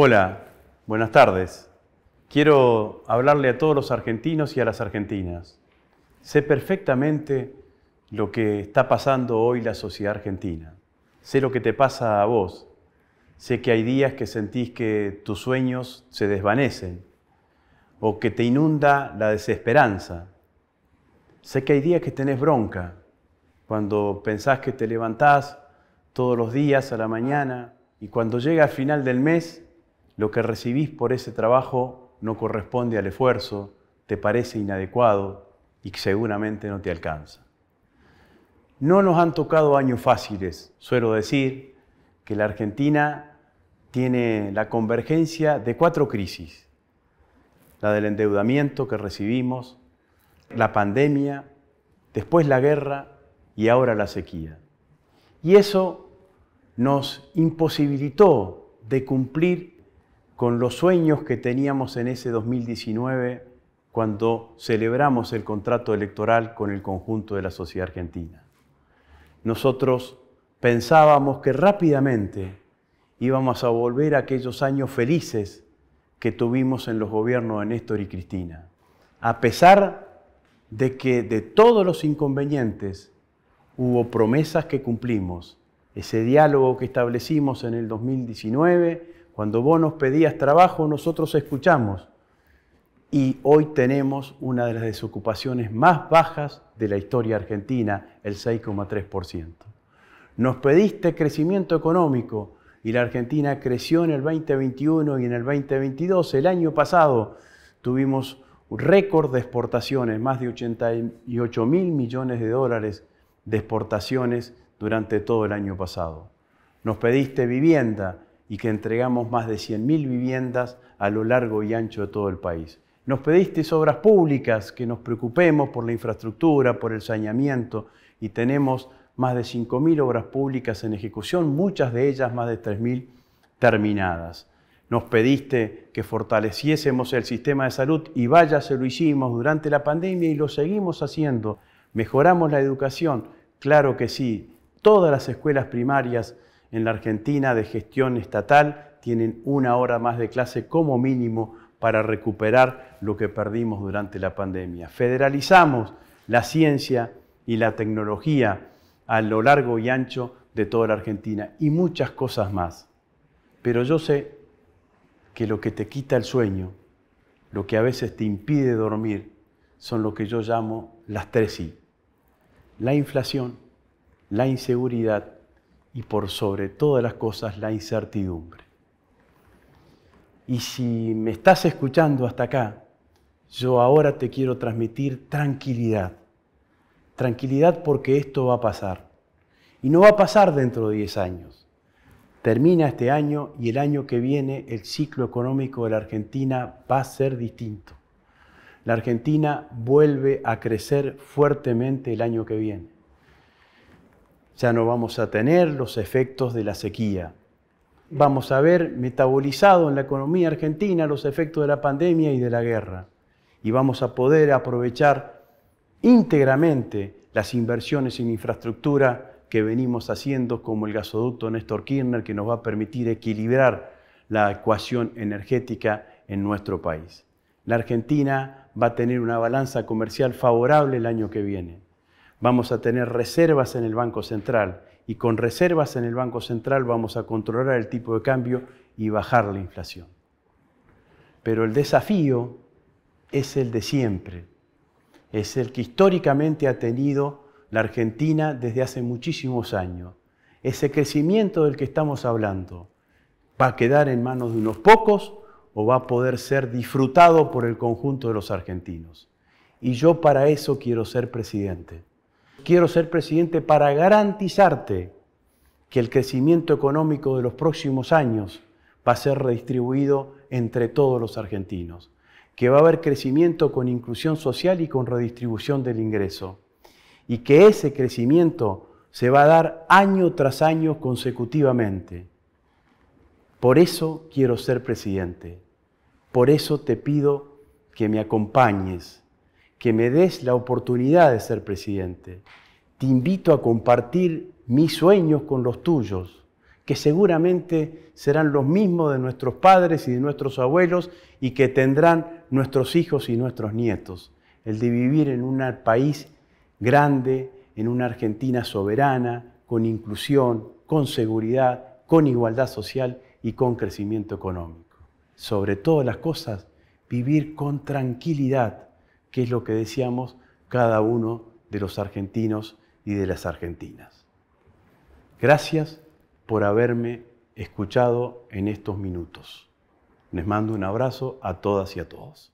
Hola, buenas tardes. Quiero hablarle a todos los argentinos y a las argentinas. Sé perfectamente lo que está pasando hoy la sociedad argentina. Sé lo que te pasa a vos. Sé que hay días que sentís que tus sueños se desvanecen o que te inunda la desesperanza. Sé que hay días que tenés bronca cuando pensás que te levantás todos los días a la mañana y cuando llega el final del mes lo que recibís por ese trabajo no corresponde al esfuerzo, te parece inadecuado y seguramente no te alcanza. No nos han tocado años fáciles. Suelo decir que la Argentina tiene la convergencia de cuatro crisis. La del endeudamiento que recibimos, la pandemia, después la guerra y ahora la sequía. Y eso nos imposibilitó de cumplir con los sueños que teníamos en ese 2019 cuando celebramos el contrato electoral con el conjunto de la sociedad argentina. Nosotros pensábamos que rápidamente íbamos a volver a aquellos años felices que tuvimos en los gobiernos de Néstor y Cristina, a pesar de que de todos los inconvenientes hubo promesas que cumplimos, ese diálogo que establecimos en el 2019 cuando vos nos pedías trabajo, nosotros escuchamos. Y hoy tenemos una de las desocupaciones más bajas de la historia argentina, el 6,3%. Nos pediste crecimiento económico y la Argentina creció en el 2021 y en el 2022. El año pasado tuvimos un récord de exportaciones, más de 88 mil millones de dólares de exportaciones durante todo el año pasado. Nos pediste vivienda y que entregamos más de 100.000 viviendas a lo largo y ancho de todo el país. Nos pediste obras públicas, que nos preocupemos por la infraestructura, por el saneamiento, y tenemos más de 5.000 obras públicas en ejecución, muchas de ellas más de 3.000 terminadas. Nos pediste que fortaleciésemos el sistema de salud y vaya, se lo hicimos durante la pandemia y lo seguimos haciendo. Mejoramos la educación, claro que sí. Todas las escuelas primarias en la Argentina de gestión estatal tienen una hora más de clase como mínimo para recuperar lo que perdimos durante la pandemia. Federalizamos la ciencia y la tecnología a lo largo y ancho de toda la Argentina y muchas cosas más. Pero yo sé que lo que te quita el sueño, lo que a veces te impide dormir, son lo que yo llamo las tres I. La inflación, la inseguridad y por sobre todas las cosas la incertidumbre. Y si me estás escuchando hasta acá, yo ahora te quiero transmitir tranquilidad. Tranquilidad porque esto va a pasar. Y no va a pasar dentro de 10 años. Termina este año y el año que viene el ciclo económico de la Argentina va a ser distinto. La Argentina vuelve a crecer fuertemente el año que viene ya no vamos a tener los efectos de la sequía. Vamos a ver metabolizado en la economía argentina los efectos de la pandemia y de la guerra. Y vamos a poder aprovechar íntegramente las inversiones en infraestructura que venimos haciendo, como el gasoducto Néstor Kirchner, que nos va a permitir equilibrar la ecuación energética en nuestro país. La Argentina va a tener una balanza comercial favorable el año que viene. Vamos a tener reservas en el Banco Central y con reservas en el Banco Central vamos a controlar el tipo de cambio y bajar la inflación. Pero el desafío es el de siempre, es el que históricamente ha tenido la Argentina desde hace muchísimos años. Ese crecimiento del que estamos hablando va a quedar en manos de unos pocos o va a poder ser disfrutado por el conjunto de los argentinos. Y yo para eso quiero ser presidente. Quiero ser presidente para garantizarte que el crecimiento económico de los próximos años va a ser redistribuido entre todos los argentinos, que va a haber crecimiento con inclusión social y con redistribución del ingreso, y que ese crecimiento se va a dar año tras año consecutivamente. Por eso quiero ser presidente, por eso te pido que me acompañes que me des la oportunidad de ser presidente. Te invito a compartir mis sueños con los tuyos, que seguramente serán los mismos de nuestros padres y de nuestros abuelos y que tendrán nuestros hijos y nuestros nietos. El de vivir en un país grande, en una Argentina soberana, con inclusión, con seguridad, con igualdad social y con crecimiento económico. Sobre todas las cosas, vivir con tranquilidad que es lo que deseamos cada uno de los argentinos y de las argentinas. Gracias por haberme escuchado en estos minutos. Les mando un abrazo a todas y a todos.